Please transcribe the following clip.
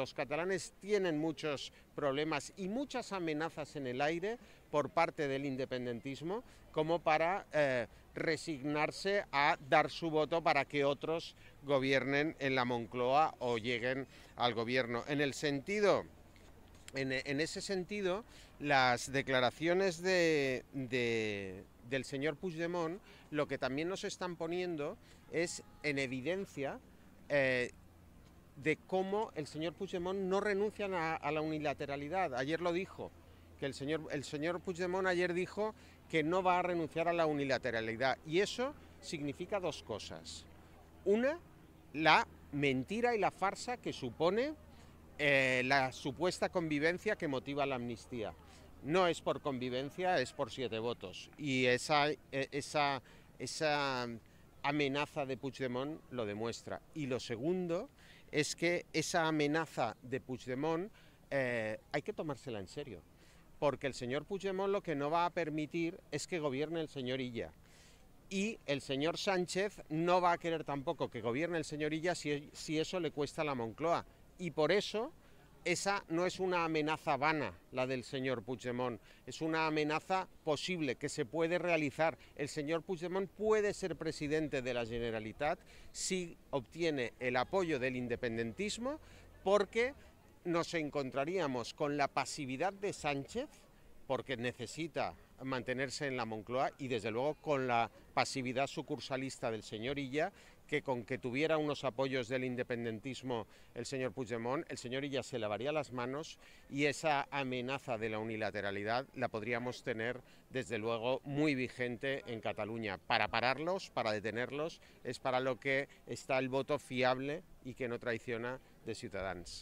Los catalanes tienen muchos problemas y muchas amenazas en el aire por parte del independentismo como para eh, resignarse a dar su voto para que otros gobiernen en la Moncloa o lleguen al gobierno. En el sentido, en, ese sentido, las declaraciones del señor Puigdemont lo que también nos están poniendo es en evidencia eh, de cómo el señor Puigdemont no renuncia a, la unilateralidad. Ayer lo dijo, que el señor, el señor Puigdemont ayer dijo que no va a renunciar a la unilateralidad. Y eso significa dos cosas. Una, la mentira y la farsa que supone eh, la supuesta convivencia que motiva la amnistía. No es por convivencia, es por siete votos. Y esa, e, esa, esa amenaza de Puigdemont lo demuestra. Y lo segundo es que esa amenaza de Puigdemont eh, hay que tomársela en serio, porque el señor Puigdemont lo que no va a permitir es que gobierne el señor Illa. Y el señor Sánchez no va a querer tampoco que gobierne el señor Illa si, si eso le cuesta a la Moncloa. Y por eso esa no es una amenaza vana, la del señor Puigdemont, es una amenaza posible que se puede realizar. El señor Puigdemont puede ser presidente de la Generalitat si obtiene el apoyo del independentismo, porque nos encontraríamos con la pasividad de Sánchez, porque necesita mantenerse en la Moncloa y desde luego con la pasividad sucursalista del señor Illa, que con que tuviera unos apoyos del independentismo el señor Puigdemont, el señor Illa se lavaría las manos y esa amenaza de la unilateralidad la podríamos tener desde luego muy vigente en Cataluña. Para pararlos, para detenerlos, es para lo que está el voto fiable y que no traiciona de Ciudadanos.